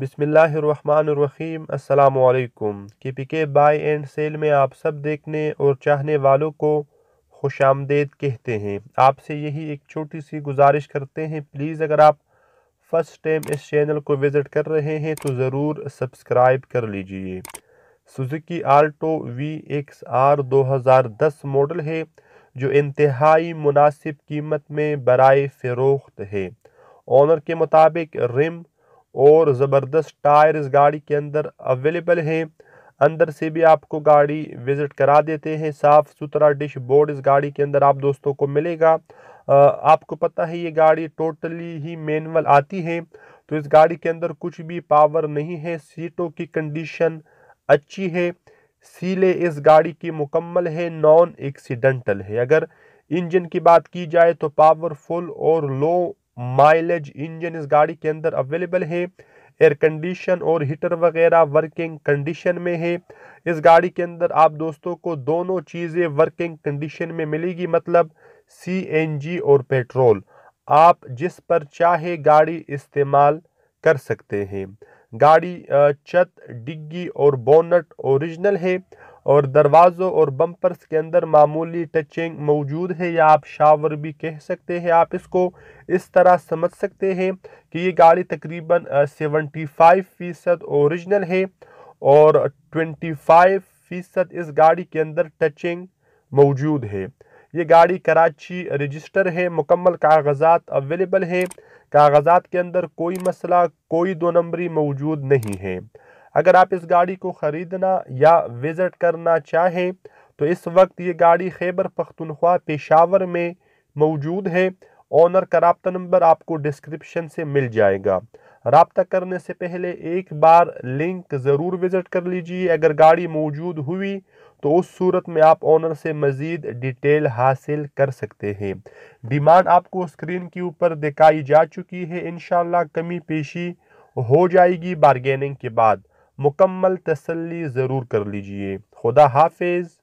बिसमीम अल्लाम के पी के बाई एंड सेल में आप सब देखने और चाहने वालों को खुश आमदेद कहते हैं आपसे यही एक छोटी सी गुजारिश करते हैं प्लीज़ अगर आप फ़र्स्ट टाइम इस चैनल को विज़िट कर रहे हैं तो ज़रूर सब्सक्राइब कर लीजिए Suzuki Alto V X R दो हज़ार दस मॉडल है जो इंतहाई मुनासिब कीमत में बरए फ़रोख्त है ऑनर के मुताबिक रिम और ज़बरदस्त टायर्स गाड़ी के अंदर अवेलेबल हैं अंदर से भी आपको गाड़ी विज़िट करा देते हैं साफ़ सुथरा डिश बोर्ड इस गाड़ी के अंदर आप दोस्तों को मिलेगा आपको पता है ये गाड़ी टोटली ही मैनुअल आती है तो इस गाड़ी के अंदर कुछ भी पावर नहीं है सीटों की कंडीशन अच्छी है सीले इस गाड़ी की मुकम्मल है नॉन एक्सीडेंटल है अगर इंजन की बात की जाए तो पावरफुल और लो माइलेज इंजन इस गाड़ी के अंदर अवेलेबल है एयर कंडीशन और हीटर वगैरह वर्किंग कंडीशन में है इस गाड़ी के अंदर आप दोस्तों को दोनों चीज़ें वर्किंग कंडीशन में मिलेगी मतलब जी और पेट्रोल आप जिस पर चाहे गाड़ी इस्तेमाल कर सकते हैं गाड़ी चत डिग्गी और बोनट ओरिजिनल है और दरवाज़ों और बम्पर्स के अंदर मामूली टचिंग मौजूद है या आप शावर भी कह सकते हैं आप इसको इस तरह समझ सकते हैं कि ये गाड़ी तकरीबन 75 फ़ीसद औरिजिनल है और 25 फ़ीसद इस गाड़ी के अंदर टचिंग मौजूद है ये गाड़ी कराची रजिस्टर है मुकम्मल कागजात अवेलेबल है कागजात के अंदर कोई मसला कोई दो नंबरी मौजूद नहीं है अगर आप इस गाड़ी को ख़रीदना या विज़िट करना चाहें तो इस वक्त ये गाड़ी खैबर पख्तनख्वा पेशावर में मौजूद है ऑनर का रबता नंबर आपको डिस्क्रिप्शन से मिल जाएगा रबता करने से पहले एक बार लिंक ज़रूर विज़िट कर लीजिए अगर गाड़ी मौजूद हुई तो उस सूरत में आप ऑनर से मज़ीद डिटेल हासिल कर सकते हैं डिमांड आपको स्क्रीन के ऊपर दिखाई जा चुकी है इन कमी पेशी हो जाएगी बारगेनिंग के बाद मुकम्मल तसल्ली ज़रूर कर लीजिए खुदा हाफिज़